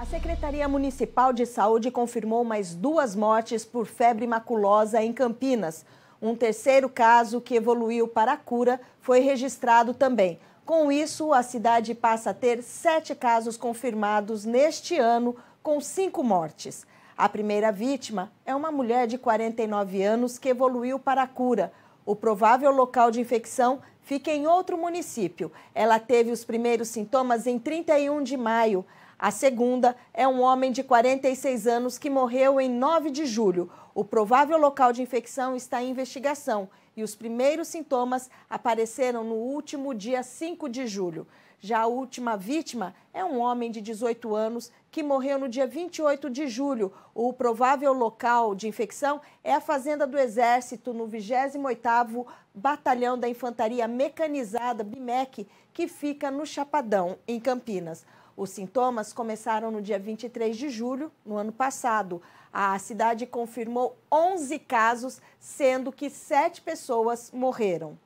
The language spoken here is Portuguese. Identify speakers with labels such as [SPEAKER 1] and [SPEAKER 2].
[SPEAKER 1] A Secretaria Municipal de Saúde confirmou mais duas mortes por febre maculosa em Campinas. Um terceiro caso, que evoluiu para a cura, foi registrado também. Com isso, a cidade passa a ter sete casos confirmados neste ano, com cinco mortes. A primeira vítima é uma mulher de 49 anos que evoluiu para a cura. O provável local de infecção fica em outro município. Ela teve os primeiros sintomas em 31 de maio. A segunda é um homem de 46 anos que morreu em 9 de julho. O provável local de infecção está em investigação e os primeiros sintomas apareceram no último dia 5 de julho. Já a última vítima é um homem de 18 anos que morreu no dia 28 de julho. O provável local de infecção é a Fazenda do Exército, no 28º Batalhão da Infantaria Mecanizada, BIMEC, que fica no Chapadão, em Campinas. Os sintomas começaram no dia 23 de julho, no ano passado. A cidade confirmou 11 casos, sendo que sete pessoas morreram.